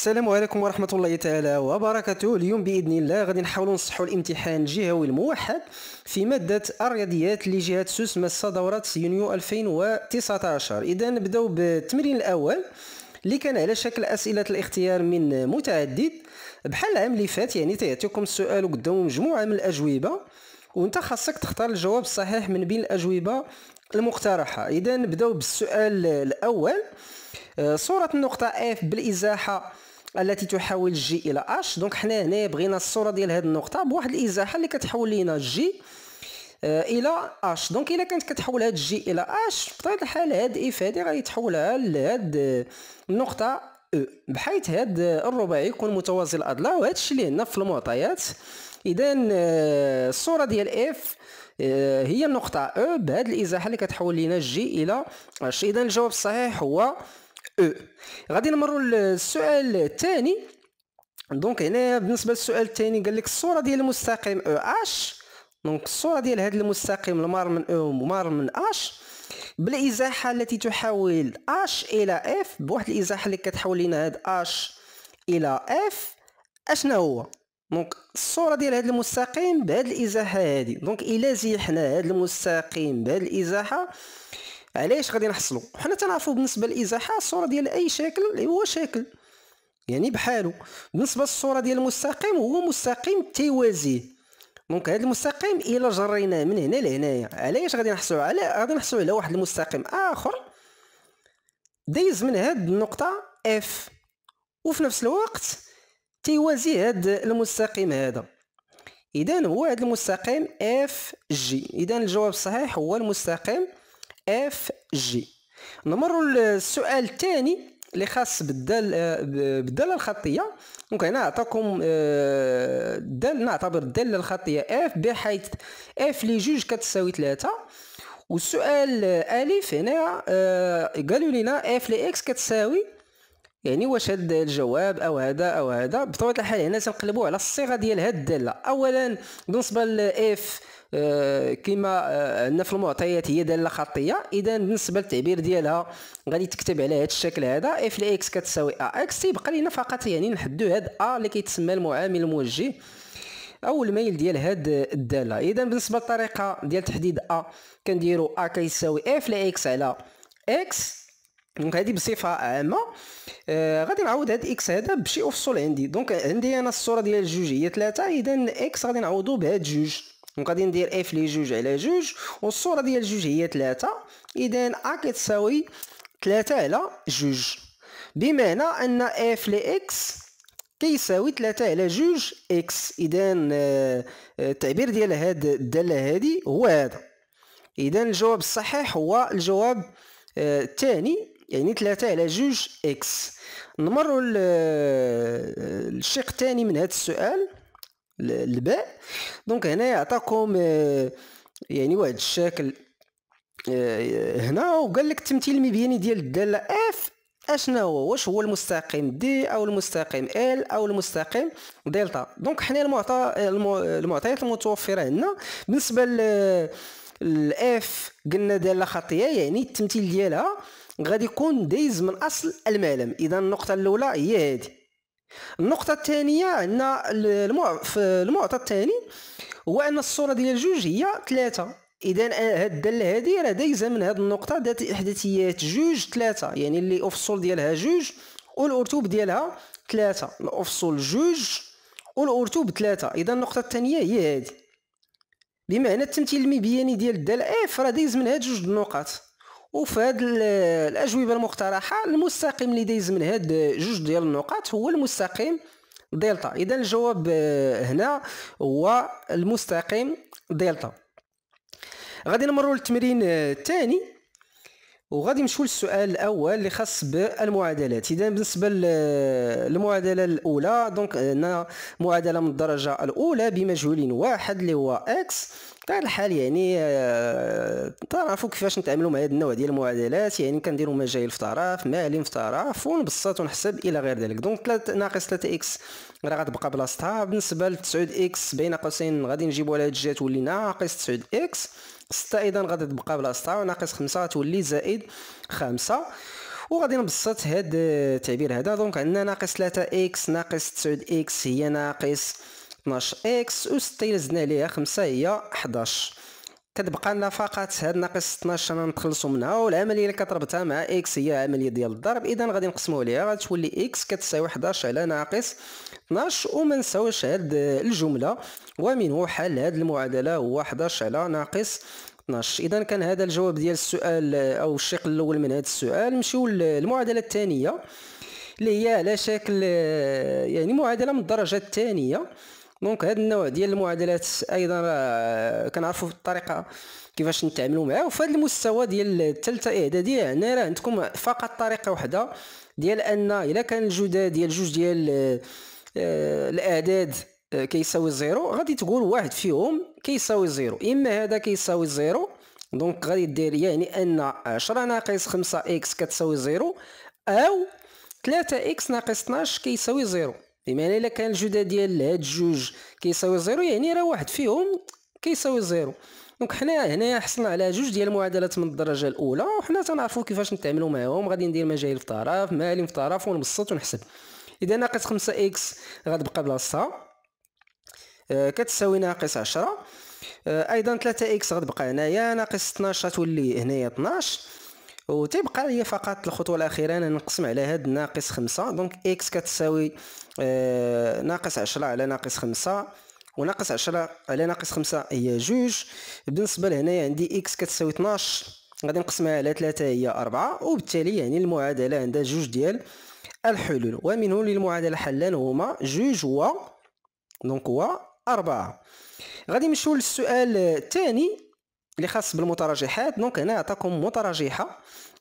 السلام عليكم ورحمة الله تعالى وبركاته اليوم بإذن الله غادي نحاولوا نصحوا الامتحان الجهوي الموحد في مادة الرياضيات لجهة سوس مسا دورة يونيو 2019 إذا نبداو بالتمرين الأول اللي كان على شكل أسئلة الاختيار من متعدد بحال العام اللي فات يعني تيعطيكم السؤال وقدامه مجموعة من الأجوبة وانت خاصك تختار الجواب الصحيح من بين الأجوبة المقترحة إذا نبداو بالسؤال الأول آه، صورة النقطة F بالإزاحة التي تحول جي الى اش دونك حنا هنا بغينا الصوره ديال هذه النقطه بواحد الازاحه اللي كتحول لينا جي آه، الى اش دونك الا كانت كتحول هاد جي الى اش بطبيعه الحال هاد اف هادي تحولها لهاد النقطه آه، او e. بحيث هاد آه، الرباعي يكون متوازي الاضلاع وهذا الشيء اللي عندنا في المعطيات اذا الصوره ديال اف هي النقطه او e بهاد الازاحه اللي كتحول لينا جي الى اش اذا الجواب الصحيح هو او غادي نمروا للسؤال الثاني دونك هنا بالنسبه للسؤال الثاني قال لك الصوره ديال المستقيم او اش دونك الصوره ديال هذا المستقيم المار من او مار من اش بالازاحه التي تحول اش الى اف بواحد الازاحه اللي كتحول لنا هاد اش الى اف اشنا هو دونك الصوره ديال هذا المستقيم بهاد الازاحه هذه دونك الا زيحنا هاد المستقيم بهاد الازاحه علاش غادي نحصلوا وحنا تنعرفوا بالنسبه للازاحه الصوره ديال اي شكل هو شكل يعني بحالو بالنسبه للصوره ديال المستقيم هو مستقيم توازي دونك هذا المستقيم الا جريناه من هنا لهنايا علاش غادي نحصلوا على غادي نحصلوا على واحد المستقيم اخر دايز من هاد النقطه اف وفي نفس الوقت تيوازي هاد المستقيم هذا اذا هو هاد المستقيم اف جي اذا الجواب الصحيح هو المستقيم اف جي نمر للسؤال الثاني اللي خاص بالدال بالداله الخطيه دونك هنا عطاكم آه، دال نعتبر الداله الخطيه اف بحيث اف لي جوج كتساوي 3 والسؤال آه، الف هنا آه، قالوا لنا اف لي اكس كتساوي يعني واش هاد الجواب او هذا او هذا بطبيعه الحال هنا تنقلبوا على الصيغه ديال هاد الداله اولا بالنسبه لاف آه كما آه، عندنا في المعطيات هي داله خطيه اذا بالنسبه للتعبير ديالها غادي تكتب على هذا الشكل هذا اف لاكس كتساوي ا اكس تيبقى لينا فقط يعني نحدو هاد ا اللي كيتسمى المعامل الموجه او الميل ديال هاد الداله اذا بالنسبه للطريقه ديال تحديد ا كنديرو ا كيساوي اف لا اكس على اكس دونك هذه بصفه عامه آه غادي نعوض هاد اكس هذا بشي افصول عندي دونك عندي انا الصوره ديال الجوج هي تلاتة اذا اكس غادي نعوضو بهاد جوج دونك غادي ندير اف لي جوج على جوج والصوره ديال جوج هي تلاتة اذا ا كتساوي تلاتة على جوج بمعنى ان اف لي اكس كيساوي 3 على جوج اكس اذا آه، التعبير ديال هاد الداله هادي هو هذا اذا الجواب الصحيح هو الجواب آه، الثاني يعني ثلاثة على جوج إكس نمروا للشق الثاني من هذا السؤال الباء دونك هنا يعطاكم آه، يعني واحد الشكل آه، هنا وقال لك التمثيل المبيني ديال الداله اف اشنا هو واش هو المستقيم دي او المستقيم ال او المستقيم دلتا دونك حنا المعطى المعطيات المتوفره عندنا بالنسبه ل الاف قلنا داله خطيه يعني التمثيل ديالها غادي يكون دايز من اصل المعلم اذا النقطه الاولى هي هذه النقطه الثانيه عندنا المع... في المعطى الثاني هو ان الصوره ديال جوج هي ثلاثة اذا هاد الداله هذه راه دايزه من هاد النقطه ذات احداثيات جوج ثلاثة يعني اللي افصل ديالها جوج والارتوب ديالها ثلاثة الافصول جوج والارتوب ثلاثة اذا النقطه الثانيه هي هذه بمعنى التمثيل المبياني ديال الدال اف راه دايز من هاد جوج النقط وفي هاد الاجوبه المقترحه المستقيم اللي دايز من هاد جوج ديال النقاط هو المستقيم دلتا اذا الجواب آه، هنا هو المستقيم دلتا غادي نمروا للتمرين آه، الثاني وغادي نمشيو للسؤال الاول اللي خاص بالمعادلات اذا بالنسبه للمعادله آه، الاولى دونك هنا معادله من الدرجه الاولى بمجهول واحد اللي هو اكس بطبيعه الحال يعني آه، تعرفوا كيفاش نتعاملوا مع هذا النوع ديال المعادلات يعني كنديروا ما جاي في طرف معلم في طرف ونبسط ونحسب الى غير ذلك دونك 3 ناقص 3 اكس راه غتبقى بلاصتها بالنسبه ل 9 اكس بين قوسين غادي نجيبوا على هاد الجهه تولي ناقص 9 اكس 6 ايضا غادي تبقى بلاصتها وناقص 5 تولي زائد 5 وغادي نبسط هاد التعبير هذا دونك عندنا ناقص 3 اكس ناقص 9 اكس هي ناقص 12 اكس وستة زدنا ليها 5 هي 11 كتبقى لنا فقط هاد ناقص 12 انا نتخلصو منها والعمليه اللي كتربطها مع اكس هي عمليه ديال الضرب اذا غادي نقسمو ليها غتولي اكس كتساوي 11 على ناقص 12 وما نساوش هاد الجمله ومنه حل هاد المعادله هو 11 على ناقص 12 اذا كان هذا الجواب ديال السؤال او الشق الاول من هذا السؤال نمشيو للمعادله الثانيه اللي هي على شكل يعني معادله من الدرجه الثانيه دونك هذا النوع ديال المعادلات ايضا راه كنعرفوا الطريقه كيفاش نتعاملوا معاه وفي هذا المستوى ديال الثالثه اعداديه هنا يعني راه عندكم فقط طريقه واحده ديال ان الا كان الجدا ديال جوج ديال آه، الاعداد آه، كيساوي زيرو غادي تقول واحد فيهم كيساوي زيرو اما هذا كيساوي زيرو دونك غادي دير يعني ان 10 ناقص 5 اكس كتساوي زيرو او 3 اكس ناقص 12 كيساوي زيرو بمعنى الا كان الجدا ديال هاد الجوج كيساوي زيرو يعني راه واحد فيهم كيساوي زيرو دونك حنا هنايا حصلنا على جوج ديال المعادلات من الدرجه الاولى وحنا تنعرفوا كيفاش نتعاملوا معاهم غادي ندير مجاهيل في طرف مالي في طرف ونبسط ونحسب اذا ناقص 5 اكس غتبقى بلاصتها آه كتساوي ناقص 10 آه ايضا 3 اكس غتبقى هنايا ناقص 12 غتولي هنايا 12 وتبقى لي فقط الخطوه الاخيره انا نقسم على هاد ناقص خمسة دونك اكس كتساوي آه ناقص عشرة على ناقص خمسة وناقص عشرة على ناقص خمسة هي جوج بالنسبه لهنايا عندي اكس كتساوي 12 غادي نقسمها على 3 هي 4 وبالتالي يعني المعادله عندها جوج ديال الحلول ومنه للمعادله حلان هما جوج و دونك هو 4 غادي نمشيو للسؤال الثاني اللي خاص بالمتراجحات دونك هنا عطاكم متراجحه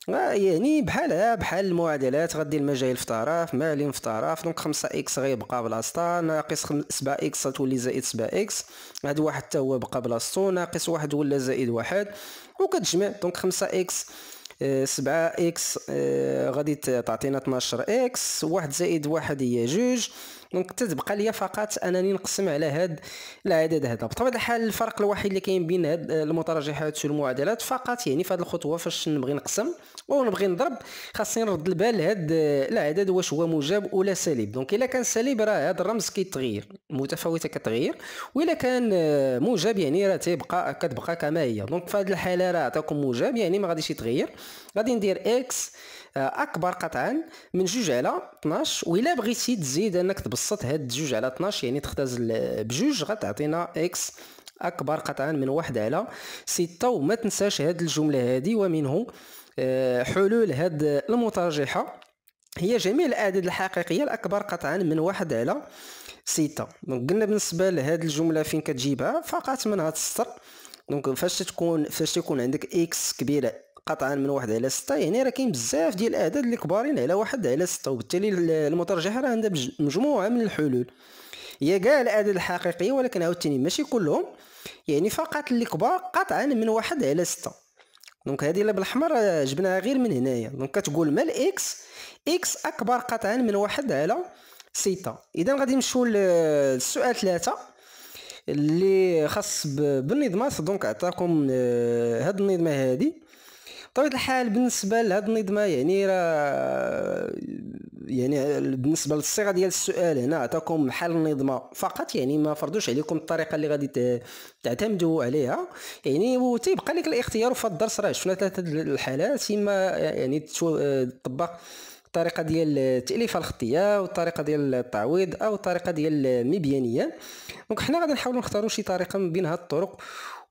آه، يعني بحال بحال المعادلات غادي ما في طرف ما في طرف دونك 5 اكس غيبقى بلاصتها ناقص 7 اكس تولي زائد 7 اكس هاد واحد حتى هو بقى بلاصتو ناقص واحد ولا زائد واحد وكتجمع دونك 5 اكس 7 آه، اكس آه، غادي تعطينا 12 اكس واحد زائد واحد هي جوج دونك تتبقى ليا فقط انني نقسم على هاد العدد هذا بطبيعه الحال الفرق الوحيد اللي كاين بين هاد المتراجعات والمعادلات فقط يعني في هاد الخطوه فاش نبغي نقسم ونبغي نضرب خاصني نرد البال هاد العدد واش هو موجب ولا سالب دونك الا كان سالب راه هاد الرمز كيتغير المتفاوته كتغير والا كان موجب يعني راه تيبقى كتبقى كما هي دونك في هاد الحاله راه عطاكم موجب يعني ما غاديش يتغير غادي ندير اكس آه، اكبر قطعا من جوج على 12 والا بغيتي تزيد انك تبسط قصه هاد جوج على 12 يعني تختزل بجوج غتعطينا اكس اكبر قطعا من واحد على ستة وما تنساش هاد الجمله هادي ومنه آه، حلول هاد المترجحه هي جميع الاعداد الحقيقيه الاكبر قطعا من واحد على ستة دونك قلنا بالنسبه لهاد الجمله فين كتجيبها فقط من هاد السطر دونك فاش تكون فاش تكون عندك اكس كبيره قطعا من واحد على ستة يعني راه كاين بزاف ديال الاعداد اللي كبارين على واحد على ستة وبالتالي المترجحه راه عندها مجموعه من الحلول هي كاع الاعداد الحقيقيه ولكن عاوتاني ماشي كلهم يعني فقط اللي كبار قطعا من واحد على ستة دونك هذه اللي بالاحمر آه، جبناها غير من هنايا دونك كتقول مال اكس اكس اكبر قطعا من واحد على ستة اذا غادي نمشيو للسؤال ثلاثة اللي خاص بالنظمات دونك عطاكم آه، هاد النظمه هذه بطبيعه الحال بالنسبه لهاد النظمه يعني راه يعني بالنسبه للصيغه ديال السؤال هنا عطاكم حل النظمه فقط يعني ما فرضوش عليكم الطريقه اللي غادي تعتمدوا عليها يعني وتيبقى لك الاختيار في الدرس راه شفنا ثلاثه الحالات اما يعني تطبق الطريقه ديال التاليفه الخطيه والطريقه ديال التعويض او الطريقه ديال المبيانيه دونك حنا غادي نحاولوا نختاروا شي طريقه من بين هاد الطرق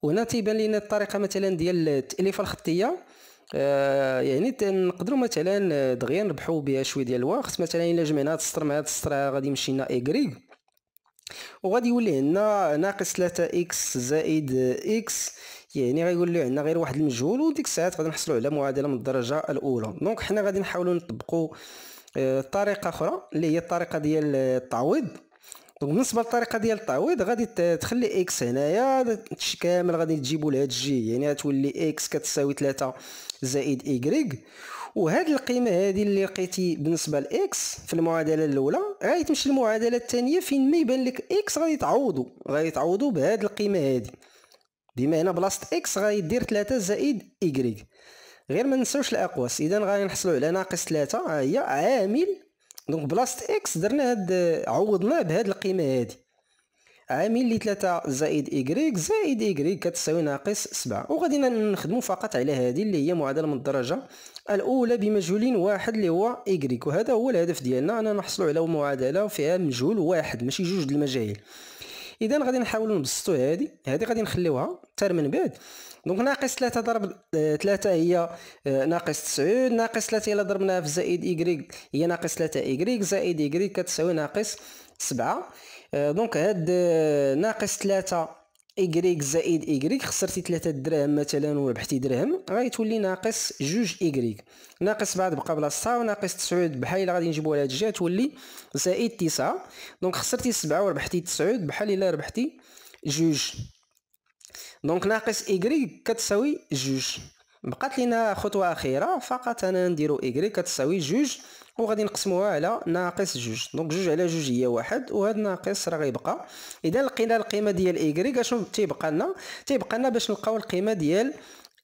وهنا تيبان لنا الطريقه مثلا ديال التاليفه الخطيه آه، يعني تنقدروا مثلا آه، دغيا نربحوا بها شويه ديال الوقت مثلا الا جمعنا هاد السطر مع هاد السطر غادي يمشي لنا ايكغيك وغادي يولي عندنا ناقص 3 اكس زائد اكس يعني غيقول لي عندنا غير واحد المجهول وديك الساعات غادي نحصلوا على معادله من الدرجه الاولى دونك حنا غادي نحاولوا نطبقوا آه، طريقه اخرى اللي هي الطريقه ديال التعويض دونك بالنسبه للطريقه ديال التعويض غادي تخلي اكس هنايا كامل غادي تجيبو لهاد الجي يعني غتولي اكس كتساوي 3 زائد إيكغيك وهذه القيمة هادي اللي لقيتي بالنسبة لإكس في المعادلة الأولى غادي تمشي للمعادلة الثانية فين ما يبان لك x غادي تعوضو غادي تعوضو بهاد القيمة هادي بما هنا بلاصة x غادي دير تلاتة زائد إيكغيك غير ما ننساوش الأقواس إذا غادي نحصلو على ناقص تلاتة ها هي عامل دونك بلاصة x درنا هاد عوضناه بهاد القيمة هادي عامل لي 3 زائد إيكغيك زائد إيكغيك كتساوي ناقص 7 وغادي نخدمو فقط على هذه اللي هي معادلة من الدرجة الأولى بمجهول واحد اللي هو إيكغيك وهذا هو الهدف ديالنا أننا نحصلو على معادلة فيها مجهول واحد ماشي جوج د المجاهيل اذا غادي نحاولو نبسطو هادي هادي غادي نخليوها حتى من بعد دونك ناقص 3 ضرب 3 هي آه، ناقص 9 ناقص 3 الا ضربناها في زائد y هي ناقص 3 y زائد y كتساوي ناقص 7 آه، دونك هاد آه، ناقص ثلاثة إيكغيك زائد إيكغيك خسرتي ثلاثة دراهم مثلا وربحتي درهم غادي تولي ناقص جوج إيكغيك ناقص بعد بقى بلاصتها وناقص تسعود بحال إلا غادي نجيبوها لهاد الجهة تولي زائد تسعة دونك خسرتي سبعة وربحتي تسعود بحال إلا ربحتي جوج دونك ناقص إيكغيك كتساوي جوج بقات لينا خطوه اخيره فقط اننا نديرو ايكغيك كتساوي جوج وغادي نقسموها على ناقص جوج دونك جوج على جوج هي واحد وهاد ناقص راه غيبقى اذا لقينا القيمه ديال ايكغيك اشنو تيبقى لنا تيبقى لنا باش نلقاو القيمه ديال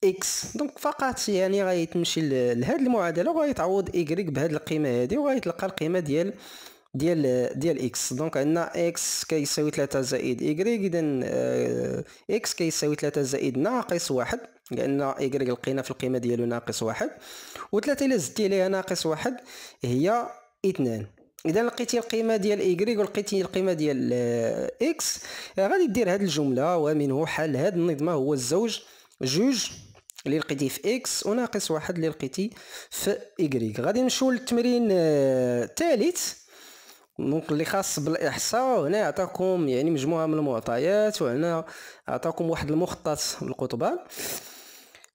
اكس دونك فقط يعني غيتمشي لهاد المعادله وغيتعوض ايكغيك بهاد القيمه هادي وغيتلقى القيمه ديال ديال ديال اكس دونك عندنا اكس كيساوي 3 زائد ايكغيك اذا اكس آه، كيساوي 3 زائد ناقص واحد لان ايكغيك لقينا في القيمه ديالو ناقص واحد و3 الا زدتي عليها ناقص واحد هي اثنان اذا لقيتي القيمه ديال ايكغيك ولقيتي القيمه ديال اكس آه، غادي دير هاد الجمله ومنه حل هاد النظمه هو الزوج جوج اللي لقيتي في اكس وناقص واحد اللي لقيتي في ايكغيك غادي نمشيو للتمرين آه، الثالث دونك اللي خاص بالاحصاء هنا عطاكم يعني مجموعه من المعطيات وهنا عطاكم واحد المخطط للقطبان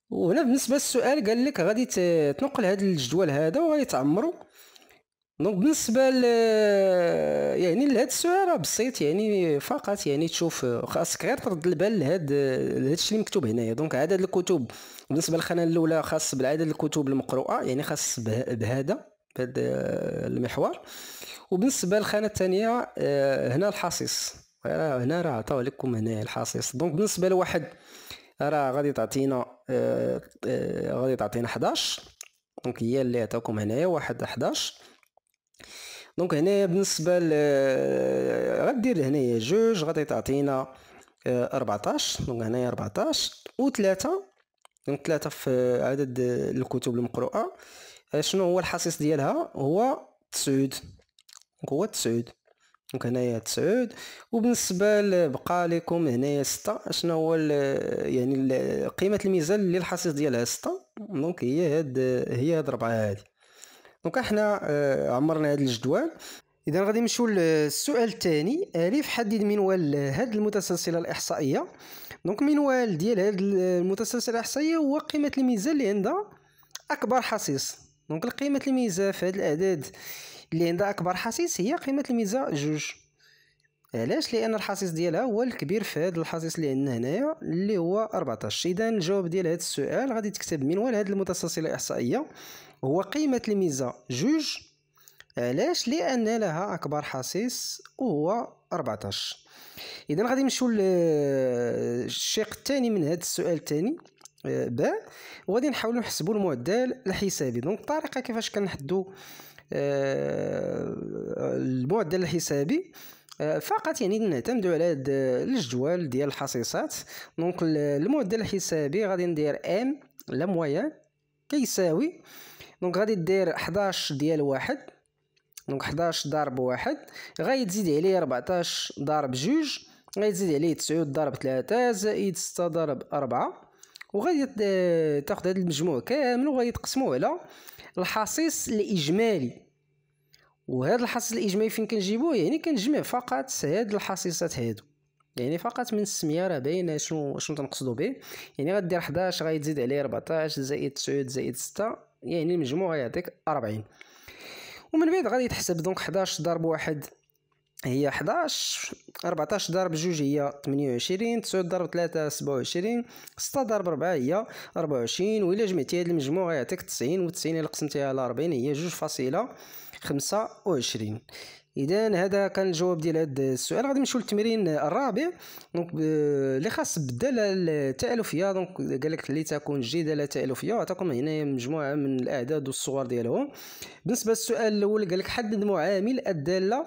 وهنا بالنسبه للسؤال قال لك غادي تنقل هذا الجدول هذا وغادي تعمرو دونك بالنسبه ل يعني لهذا السؤال راه بسيط يعني فقط يعني تشوف خاصك غير ترد البال لهاد الشيء اللي مكتوب هنايا دونك عدد الكتب بالنسبه للخانه الاولى خاص بالعدد الكتب المقروءه يعني خاص بهذا هذا آه، المحور وبالنسبه للخانه الثانيه آه، هنا الحصيص هنا راه عطاو لكم هنا الحصيص دونك بالنسبه لواحد راه غادي تعطينا آه، غادي تعطينا 11 دونك هي اللي عطاكم هنايا واحد 11 دونك هنا بالنسبه ل غدير هنايا جوج غادي تعطينا 14 دونك هنايا 14 و 3 دونك 3 في عدد الكتب المقروءه آه، شنو هو الحصيص ديالها هو تسعود هو تسعود دونك هنايا تسعود وبالنسبه لبقى لكم هنايا ستة شنو هو يعني قيمه الميزان اللي الحصيص ديالها ستة دونك هي هاد هي هاد ربعه هادي دونك حنا آه، عمرنا هاد الجدول اذا غادي نمشيو للسؤال الثاني الف حدد منوال هاد المتسلسله الاحصائيه دونك منوال ديال هاد المتسلسله الاحصائيه هو قيمه الميزان اللي عندها اكبر حصيص دونك القيمة الميزة في هاد الأعداد اللي عندها أكبر حصيص هي قيمة الميزة جوج علاش لأن الحصيص ديالها هو الكبير في هاد الحصيص اللي عندنا هنايا اللي هو 14 إذا الجواب ديال هاد السؤال غادي تكتب من وين هاد المتسلسلة الإحصائية هو قيمة الميزة جوج علاش لأن لها أكبر حصيص وهو 14 إذا غادي نمشيو للشق الثاني من هاد السؤال الثاني باع وغادي نحاولوا نحسبوا المعدل الحسابي دونك الطريقه كيفاش كنحدوا آه، المعدل الحسابي آه، فقط يعني نعتمدوا على هاد الجدول ديال الحصيصات دونك المعدل الحسابي غادي ندير ام لا مويان كيساوي دونك غادي دير 11 ديال واحد دونك 11 ضرب واحد غيتزيد عليه 14 ضرب جوج غيتزيد عليه 9 ضرب 3 زائد 6 ضرب 4 وغادي تاخذ هذا المجموع كامل وغادي تقسموه على الحصيص الاجمالي وهذا الحصيص الاجمالي فين كنجيبوه يعني كنجمع فقط هاد الحصيصات هادو يعني فقط من السميه راه باينه شنو شنو تنقصدو به يعني غدير 11 غادي تزيد عليه 14 زائد 9 زائد 6 يعني المجموع غيعطيك 40 ومن بعد غادي تحسب دونك 11 ضرب واحد هي 11 14 ضرب جوج هي 28 9 ضرب 3 27 6 ضرب 4 هي 24 و الى جمعتي هذه المجموع غيعطيك 90 و 90 الى قسمتيها على 40 هي جوج فاصلة 25 اذا هذا كان الجواب ديال هذا السؤال غادي نمشيو للتمرين الرابع دونك اللي خاص بدل التالفيه دونك قال لك اللي تكون جيده لا تالفيه وعطاكم هنا مجموعه من الاعداد والصور ديالهم بالنسبه للسؤال الاول قال لك حدد معامل الداله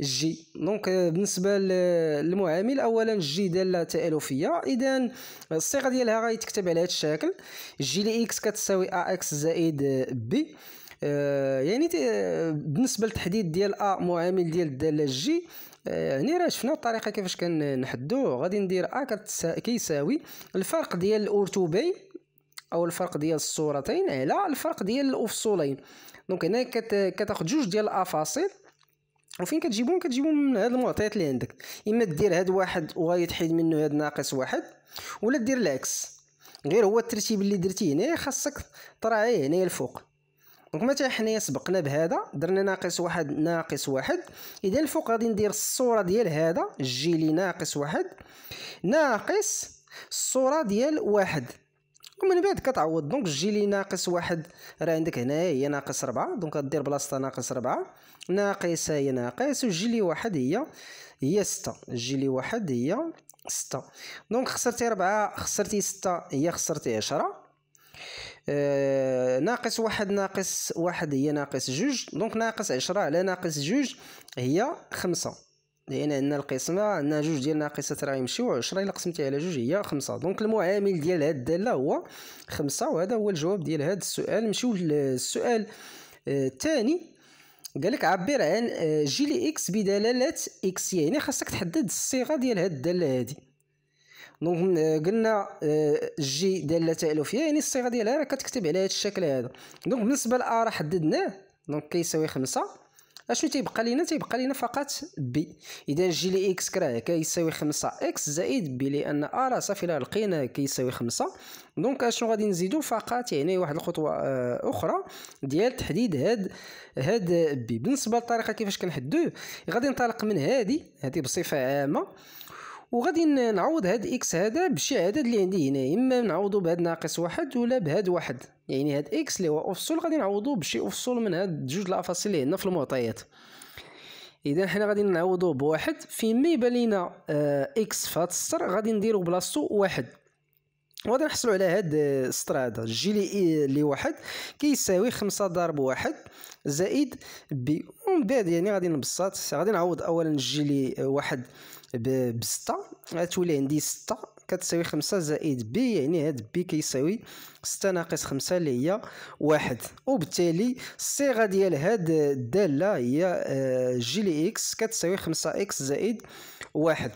الجي دونك آه، بالنسبه للمعامل اولا الجي داله تالفيه اذا الصيغه ديالها غيتكتب على هذا الشكل جي لي اكس كتساوي ا اكس زائد بي آه، يعني بالنسبه للتحديد ديال ا معامل ديال الداله جي يعني آه، راه شفنا الطريقه كيفاش كنحدوه غادي ندير ا كيساوي الفرق ديال الارتوبين او الفرق ديال الصورتين على الفرق ديال الافصولين دونك هنا كتاخذ جوج ديال الافاصيل وفين كتجيبهم كتجيبهم من هاد المعطيات اللي عندك اما دير هاد واحد تحيد منه هاد ناقص واحد ولا دير العكس غير هو الترتيب اللي درتيه هنايا خاصك تراعي هنايا الفوق دونك متى حنايا سبقنا بهذا درنا ناقص واحد ناقص واحد اذا الفوق غادي ندير الصوره ديال هذا جي لي ناقص واحد ناقص الصوره ديال واحد ومن بعد كتعوض دونك جي لي ناقص واحد راه عندك هنايا هي ناقص ربعة دونك غدير بلاصتها ناقص ربعة ناقصة هي ناقص والجلي واحد هي هي ستة الجلي واحد هي ستة دونك خسرتي ربعة خسرتي ستة هي خسرتي عشرة آه، ناقص واحد ناقص واحد هي ناقص جوج دونك ناقص عشرة على ناقص جوج هي خمسة لان عندنا القسمه عندنا جوج ديال ناقصات راه يمشيو عشرة الا قسمتي على جوج هي خمسة دونك المعامل ديال هاد الداله هو خمسة وهذا هو الجواب ديال هاد السؤال نمشيو للسؤال آه، الثاني قال لك عبر عن جي اكس آه، بدلاله اكس يعني خاصك تحدد الصيغه ديال هاد الداله هادي دونك آه، قلنا جي آه، داله تالفيه يعني الصيغه ديالها راه كتكتب على هاد الشكل هذا دونك بالنسبه لأ راه حددناه دونك كيساوي خمسة اشنو تيبقى لينا تيبقى لينا فقط بي اذا جي لي اكس كراه كيساوي 5 اكس زائد بي لان ا راه صافي لقينا كيساوي 5 دونك اشنو غادي نزيدو فقط يعني واحد الخطوه آه، اخرى ديال تحديد هاد هاد بي بالنسبه للطريقه كيفاش كنحدوه غادي ننطلق من هادي هادي بصفه عامه وغادي نعوض هاد اكس هذا بشي عدد اللي عندي هنا اما نعوضو بهاد ناقص واحد ولا بهاد واحد يعني هاد اكس اللي هو افصول غادي نعوضو بشي افصول من هاد جوج الافاصيل اللي عندنا في المعطيات اذا حنا غادي نعوضو بواحد فيما يبان لينا آه اكس في هاد السطر غادي نديرو بلاصتو واحد وغادي نحصلوا على هاد آه، السطر هذا جي لي e لي واحد كيساوي خمسة ضرب واحد زائد بي ومن بعد يعني غادي نبسط غادي نعوض اولا جي لي واحد ب بستة غتولي عندي ستة كتساوي خمسة زائد بي يعني هاد بي كيساوي ستة ناقص خمسة اللي هي واحد وبالتالي الصيغة ديال هاد الدالة هي جي لي اكس كتساوي خمسة اكس زائد واحد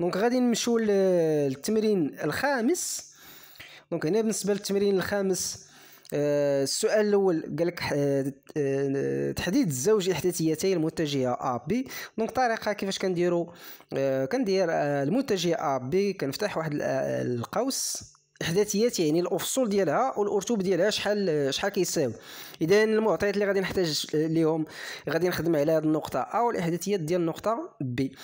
دونك غادي نمشيو للتمرين الخامس دونك هنا بالنسبة للتمرين الخامس آه، السؤال الاول قال لك آه، آه، تحديد الزوج الاحداثيتين المتجهه ا بي دونك الطريقه كيفاش كنديروا كندير المتجهه ا بي كنفتح واحد القوس الاحداثيات يعني الافصول ديالها والارتوب ديالها شحال شحال كيساوي اذا المعطيات اللي غادي نحتاج ليهم غادي نخدم على هذه النقطه ا والاحداثيات ديال النقطه بي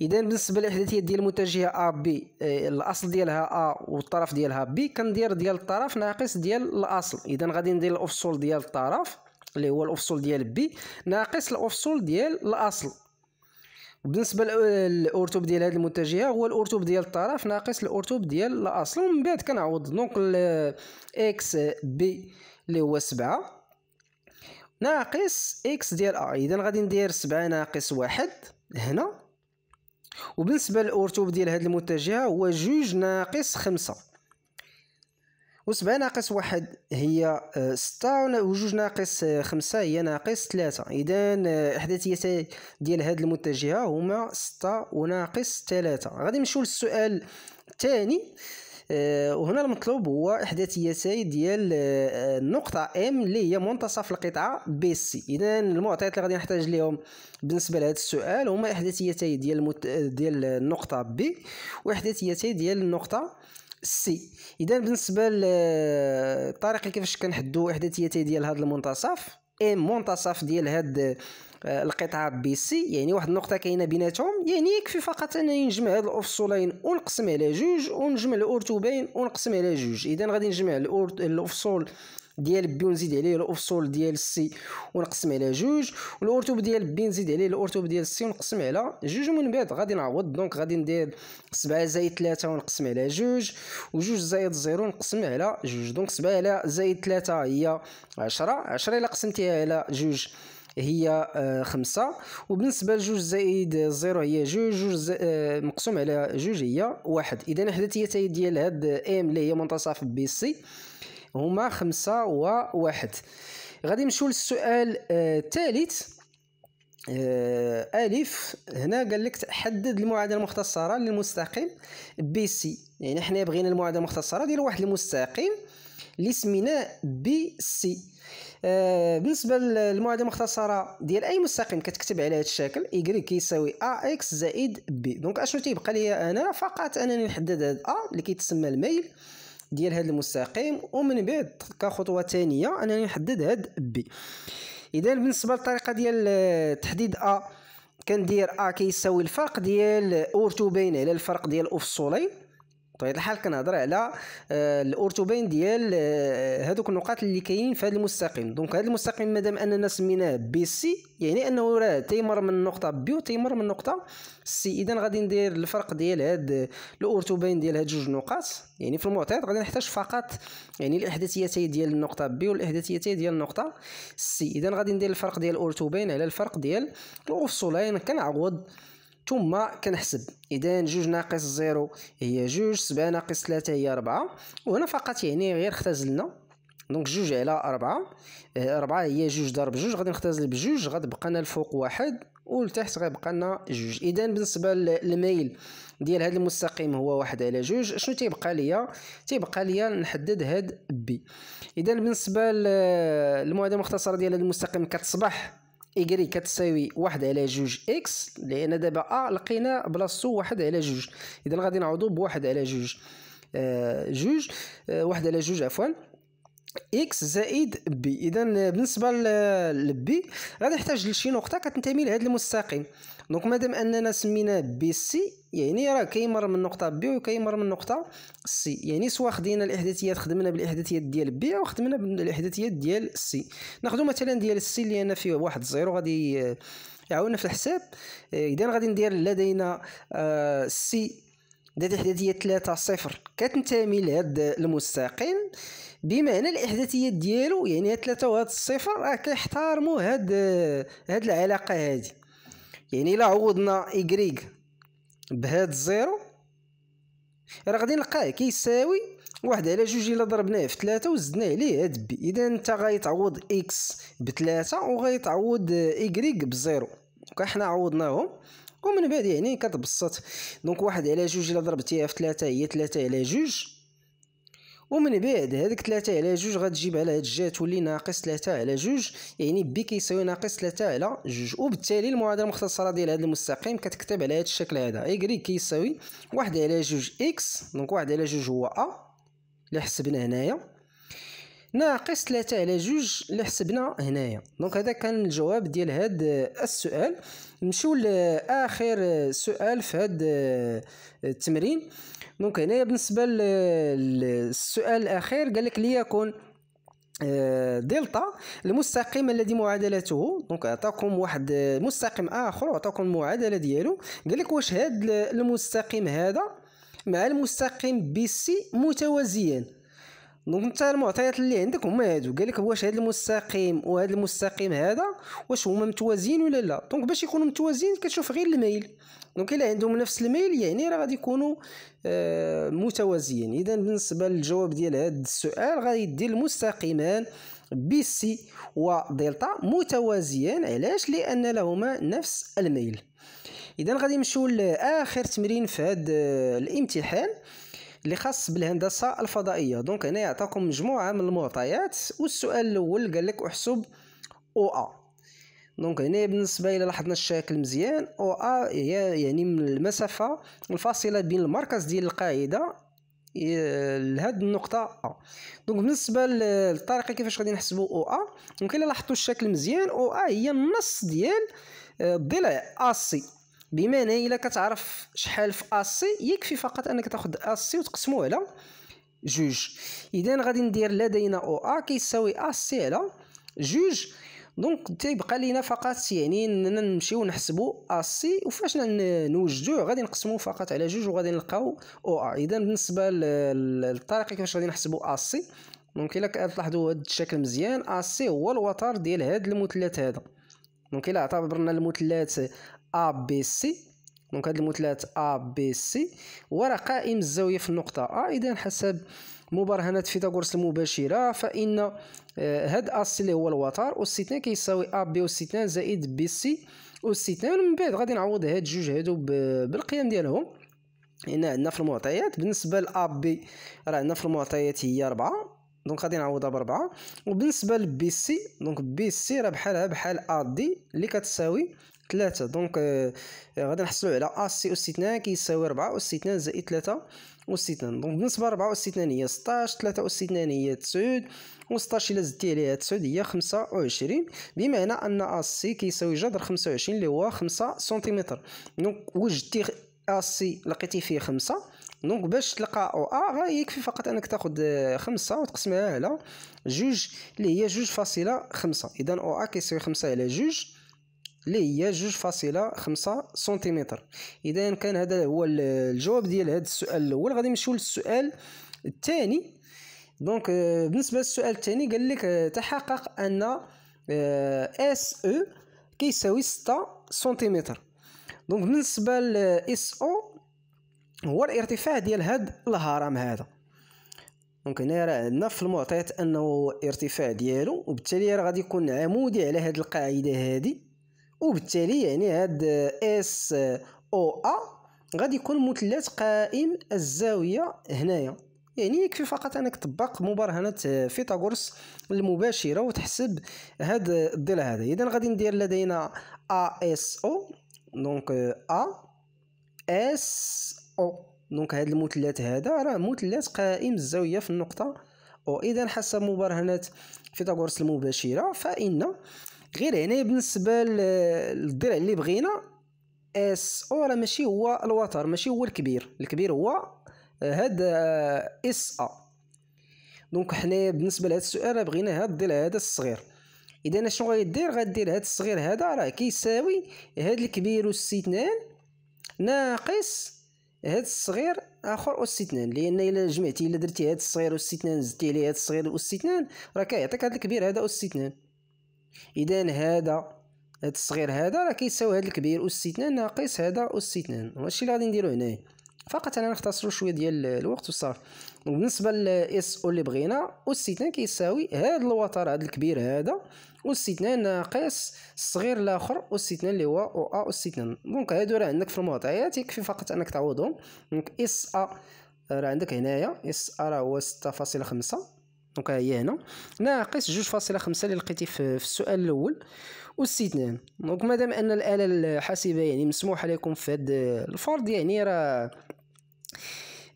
اذا بالنسبه للاحداثيات ديال المتجهه ا آه، بي الاصل ديالها ا والطرف ديالها بي كندير ديال الطرف ناقص ديال الاصل اذا غادي ندير الافصول ديال الطرف اللي هو الافصول ديال بي ناقص الافصول ديال الاصل بالنسبه للارتوب ديال هذه المتجهه هو الارتوب ديال الطرف ناقص الارتوب ديال الاصل ومن بعد كنعوض دونك اكس بي اللي هو 7 ناقص اكس ديال ا اذا غادي ندير 7 ناقص 1 هنا وبالنسبه للارتوب ديال هذه المتجهه هو جوج ناقص 5 وسبعة ناقص واحد هي آه، ستة وجوج ناقص آه، خمسة هي ناقص ثلاثة إذن إحداثيات آه، ديال هاد المتجهة هما ستة وناقص ثلاثة غادي نمشيو للسؤال الثاني وهنا المطلوب هو احداثيتي ديال النقطه ام اللي هي منتصف القطعه بي سي اذا المعطيات اللي غادي نحتاج ليهم بالنسبه لهذا السؤال هما احداثيتي ديال المت... ديال النقطه بي واحداثيتي ديال النقطه سي اذا بالنسبه للطريقه كيفاش كنحدوا احداثيتي ديال هذا المنتصف اي منتصف ديال هاد آه، القطعه بي سي يعني واحد النقطه كاينه بيناتهم يعني يكفي فقط انني نجمع هاد الافصولين ونقسم على جوج ونجمع الارتبين ونقسم على جوج اذا غادي نجمع الافصول ديال بي ونزيد عليه الافصول ديال سي ونقسم على جوج والارتوب ديال بي نزيد عليه الارتوب ديال سي ونقسم على جوج ومن بعد غادي نعوض دونك غادي ندير 7 زائد 3 ونقسم على جوج وجوج زائد 0 ونقسم على جوج دونك 7 على زائد 3 هي 10 10 الا قسمتيها على جوج هي آه، خمسة وبالنسبة لجوج زائد زيرو هي جوج جوج آه، مقسوم على جوج هي واحد إذا حدثيتي ديال هاد إم اللي هي منتصف بي سي هما خمسة وواحد غادي نمشيو للسؤال آه، الثالث آه الف هنا قال لك حدد المعادله المختصره للمستقيم بي سي يعني حنا بغينا المعادله المختصره ديال واحد المستقيم اللي سميناه بي سي آه بالنسبه للمعادله المختصره ديال اي مستقيم كتكتب على هذا الشكل y كيساوي ا اكس زائد بي دونك اشنو تيبقى لي انا فقط انني نحدد هذا ا اللي كيتسمى الميل ديال هذا المستقيم ومن بعد كخطوه ثانيه انني نحدد هاد بي اذا بالنسبه للطريقه ديال آه، تحديد ا كندير ا كيساوي الفرق ديال اورتو بين على الفرق ديال اوف بطبيعه طيب، الحال كنهضر على آه، الاورتوبين ديال آه، هذوك النقاط اللي كاينين في هذا المستقيم دونك هذا المستقيم مادام اننا سميناه بي سي يعني انه راه تيمر من النقطه بي وتيمر من النقطه سي اذا غادي ندير الفرق ديال هاد الاورتوبين ديال هاد جوج نقاط يعني في المعطيات غادي نحتاج فقط يعني الاحداثيتين ديال النقطه بي والاحداثيتين ديال النقطه سي اذا غادي ندير الفرق ديال الاورتوبين على الفرق ديال الافصولين كنعوض ثم كنحسب اذا جوج ناقص زيرو هي جوج سبعة ناقص ثلاثة هي ربعة وهنا فقط يعني غير اختزلنا دونك جوج على أربعة آه، أربعة هي جوج ضرب جوج غادي نختزل بجوج غتبقى لنا الفوق واحد ولتحت غيبقى لنا جوج اذا بالنسبه للميل ديال هذا المستقيم هو واحد على جوج شنو تيبقى ليا تيبقى ليا نحدد هاد بي اذا بالنسبه للمعادله المختصره ديال هذا المستقيم كتصبح إيكغي كتساوي واحد على جوج إكس لأن دابا أ لقينا بلاصتو واحد على جوج إذا غادي نعوضو بواحد على جوج آه، جوج آه، واحد على جوج عفوا اكس زائد بي اذا بالنسبه لبي غادي نحتاج لشي نقطه كتنتمي لهذا المستقيم دونك مادام اننا سميناه بي سي يعني راه كيمر من نقطه بي وكيمر من نقطه سي يعني سواء خدينا الاحداثيات خدمنا بالاحداثيات ديال بي او خدمنا بالاحداثيات ديال سي ناخذ مثلا ديال سي لان فيه واحد زيرو غادي يعاوننا في الحساب اذا غادي ندير لدينا سي ذات احداثيه 3 0 كتنتمي لهذا المستقيم بمعنى الاحداثيات ديالو يعني هاد 3 وهاد الصفر راه كيحتارموا هاد هاد العلاقه هادي يعني الا عوضنا إكريك بهاد الزيرو راه غادي نلقاه كيساوي واحد على جوج الا ضربناه في ثلاثة وزدنا عليه هاد بي اذا انت غيتعوض اكس بثلاثة وغيتعوض إكريك بزيرو دونك حنا عوضناهم ومن بعد يعني كتبسط دونك واحد على جوج الا ضربتيها في ثلاثة هي ثلاثة على جوج ومن بعد هذيك 3 على جوج غتجيب على هاد الجهه تولي ناقص 3 على جوج يعني بي كيساوي ناقص 3 على جوج وبالتالي المعادله المختصره ديال هذا المستقيم كتكتب على هذا الشكل هذا ايكري كيساوي 1 على جوج اكس دونك 1 على جوج هو ا اللي حسبنا هنايا ناقص ثلاثة على جوج اللي حسبنا هنايا دونك هذا كان الجواب ديال هاد آه، السؤال نمشيو لاخر آه، سؤال في هاد آه، التمرين دونك هنايا بالنسبه للسؤال الاخير قال لك ليكن دلتا المستقيم الذي معادلته دونك عطاكم واحد مستقيم اخر وعطاكم المعادله ديالو قال لك واش هاد المستقيم هذا مع المستقيم بي سي متوازيان دونك انت المعطيات اللي عندك هما هادو قال لك واش هذا المستقيم وهذا المستقيم هذا واش هما متوازيين ولا لا دونك باش يكونوا متوازيين كتشوف غير الميل دونك الا عندهم نفس الميل يعني راه غادي يكونوا آه متوازيين اذا بالنسبه للجواب ديال هذا السؤال غادي يدي المستقيمان بي سي ودلتا متوازيان علاش لان لهما نفس الميل اذا غادي نمشيو لاخر تمرين في هذا آه، الامتحان اللي خاص بالهندسه الفضائيه دونك هنا يعطيكم مجموعه من المعطيات والسؤال الاول قال لك احسب او ا دونك هنا بالنسبه الى لاحظنا الشكل مزيان او ا هي يعني من المسافه الفاصله بين المركز ديال القاعده لهاد النقطة أ دونك بالنسبة للطريقة كيفاش غادي نحسبو أو أ دونك إلا لاحظتو الشكل مزيان أو أ هي النص ديال الضلع آه، أ سي بمعنى الا كتعرف شحال في اسي يكفي فقط انك تاخذ اسي وتقسمه على جوج اذا غادي ندير لدينا او ا كيساوي اسي على جوج دونك تيبقى لينا فقط يعني اننا نمشيو نحسبوا اسي وفاش نوجدوه غادي نقسموه فقط على جوج وغادي نلقاو او ا اذا بالنسبه للطريقه كيفاش غادي نحسبوا اسي دونك الا كتلاحظوا هذا الشكل مزيان اسي هو الوتر ديال هذا المثلث هذا دونك الا اعتبرنا المثلث أ بي سي دونك هاد المثلث أ بي سي وراه قائم الزاوية في النقطة أ إذا حسب مبرهنة فيثاغورس المباشرة فإن آه، هاد أ سي اللي هو الوتر اثنان كيساوي أ بي اثنان زائد بي سي اثنان ومن بعد غادي نعوض هاد جوج هادو بالقيم ديالهم هنا عندنا في المعطيات بالنسبة لأ بي راه عندنا في المعطيات هي أربعة دونك غادي نعوضها بربعة وبالنسبة لبي سي دونك بي سي راه بحالها بحال أ دي اللي كتساوي 3 دونك آه، آه، غادي نحصلوا على ا سي اس 2 كيساوي 4 اس 2 زائد 3 اس 2 دونك بالنسبه 4 اس 2 هي 16 3 اس 2 هي 9 و16 الا زدتي عليها 9 هي 25 بمعنى ان ا سي كيساوي جذر 25 اللي هو 5 سنتيمتر دونك وجدتي ا سي لقيتي فيه 5 دونك باش تلقى او ا يكفي فقط انك تاخذ 5 آه، وتقسمها على جوج اللي هي 2.5 اذا او ا كيساوي 5 على جوج اللي هي جوج فاصلة خمسة سنتيمتر اذا كان هذا هو الجواب ديال هذا السؤال الاول غادي نمشيو للسؤال الثاني دونك euh, بالنسبه للسؤال الثاني قال لك آه، تحقق ان اس آه، او e كيساوي 6 سنتيمتر دونك بالنسبه ل اس او هو الارتفاع ديال هاد الهرم هذا دونك هنا راه عندنا في المعطيات انه ارتفاع ديالو وبالتالي راه غادي يكون عمودي على هاد القاعده هادي وبالتالي يعني هاد اس او ا غادي يكون مثلث قائم الزاويه هنايا يعني يكفي فقط انك تطبق مبرهنه فيثاغورس المباشره وتحسب هاد الضلع هذا اذا غادي ندير لدينا ا اس او دونك ا اس او دونك هاد المثلث هذا راه مثلث قائم الزاويه في النقطه او اذا حسب مبرهنه فيثاغورس المباشره فان غير هنا بالنسبه للضلع اللي بغينا اس او راه ماشي هو الوتر ماشي هو الكبير الكبير هو آه، هاد آه، اس ا دونك حنايا بالنسبه لهاد السؤال راه بغينا هاد الضلع هذا الصغير اذا انا شنو غيدير غدير هاد الصغير هذا راه كيساوي هاد الكبير اس اثنان ناقص هاد الصغير اخر اس اثنان لان الا جمعتي الا درتي هاد الصغير اس اثنان زدتي عليه هاد الصغير اس اثنان راه كيعطيك هاد الكبير هذا اس اثنان اذا هذا هاد الصغير هذا راه كيساوي هاد الكبير أس اثنان ناقص هذا أس اثنان هادشي اللي غادي نديرو هنايا فقط انا نختصرو شويه ديال الوقت وصافي وبالنسبه لاس او اللي بغينا أس اثنان كيساوي هاد الوتر هاد الكبير هذا أس اثنان ناقص الصغير الاخر أس اثنان اللي هو او ا أس اثنان دونك هادو راه عندك في المعطيات يكفي فقط انك تعوضهم دونك اس ا راه عندك هنايا اس ا راه هو 6.5 دونك هي هنا ناقص جوج فاصلة خمسة اللي لقيتي في, في السؤال الاول واستثنان دونك مادام ان الاله الحاسبه يعني مسموح لكم في هذا الفرض يعني راه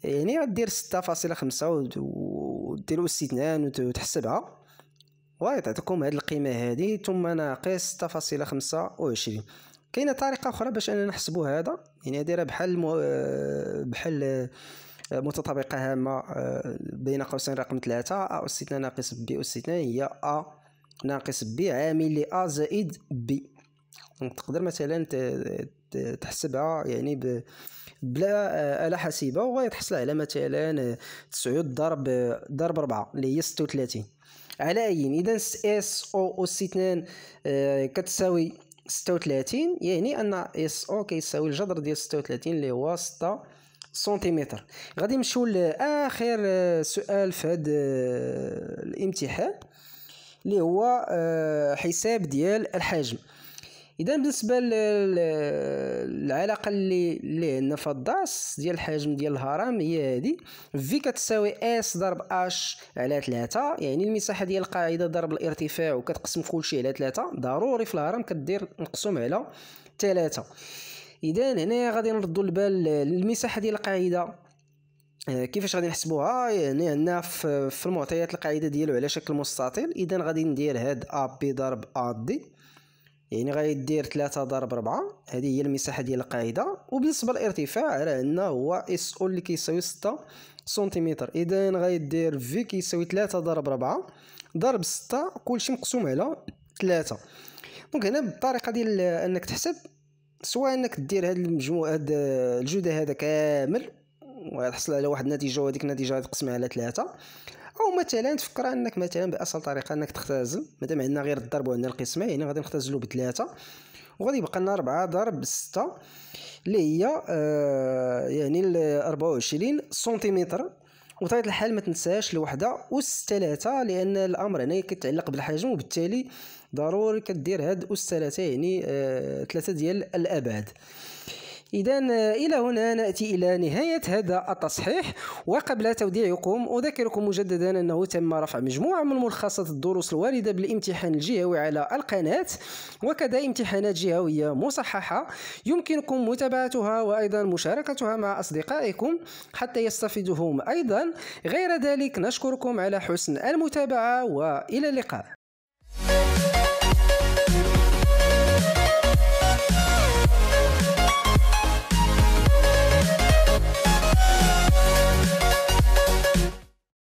يعني غدير ستة فاصلة خمسة وديرو استثنان وتحسبها وغيعطيكم هاد القيمه هادي ثم ناقص ستة فاصلة خمسة وعشرين كاينه طريقه اخرى باش انا نحسبو هذا يعني هادي راه بحال آه، بحال متطابقة هامة آه، بين قوسين رقم ثلاثة أ أس اثنان ناقص بي أس اثنان هي أ ناقص بي عامل ل أ زائد بي تقدر مثلا تحسبها يعني ب... بلا آه، آلة حاسبة تحصل على مثلا آه، تسعود ضرب ضرب ربعة اللي هي ستة وثلاثين على أي إذا اس أو أس اثنان كتساوي ستة وثلاثين يعني أن اس أو كيساوي الجذر ديال ستة وثلاثين اللي هو ستة سنتيمتر غادي نمشيو لاخر سؤال في هذا آه، الامتحان اللي هو آه، حساب ديال الحجم اذا بالنسبه للعلاقه اللي عندنا في الضاس ديال الحجم ديال الهرم هي هذه في كتساوي اس ضرب اش على 3 يعني المساحه ديال القاعده ضرب الارتفاع وكتقسم كلشي على 3 ضروري في الهرم كدير مقسوم على 3 اذا هنايا غادي نردوا البال للمساحه ديال القاعده آه، كيفاش غادي نحسبوها يعني عندنا في المعطيات القاعده ديالو على شكل مستطيل اذا غادي ندير هاد ا بي ضرب ا دي يعني غادي دير 3 ضرب 4 هذه هي المساحه ديال القاعده وبالنسبه للارتفاع راه عندنا هو اس او اللي كيساوي 6 سنتيمتر اذا غادي دير في كيساوي 3 ضرب 4 ضرب 6 كلشي مقسوم على 3 دونك هنا بالطريقه ديال آه، انك تحسب سواء انك دير هاد المجموعه هاد الجودة هذا كامل وتحصل على واحد النتيجه وهذيك النتيجه تقسمها على ثلاثه او مثلا تفكر انك مثلا باسهل طريقه انك تختزل مادام عندنا غير الضرب وعندنا القسمه يعني غادي نختزلو بثلاثه وغادي يبقى لنا 4 ضرب 6 اللي هي آه يعني 24 سنتيمتر وطريقه الحال ما تنساش الوحده اس 3 لان الامر هنا كيتعلق بالحجم وبالتالي ضروري كدير هاد اس 3 يعني آه ديال الابعاد إذا إلى هنا نأتي إلى نهاية هذا التصحيح وقبل توديعكم أذكركم مجددا أنه تم رفع مجموعة من ملخصات الدروس الواردة بالامتحان الجهوي على القناة وكذا امتحانات جهوية مصححة يمكنكم متابعتها وأيضا مشاركتها مع أصدقائكم حتى يستفيدوا هم أيضا غير ذلك نشكركم على حسن المتابعة وإلى اللقاء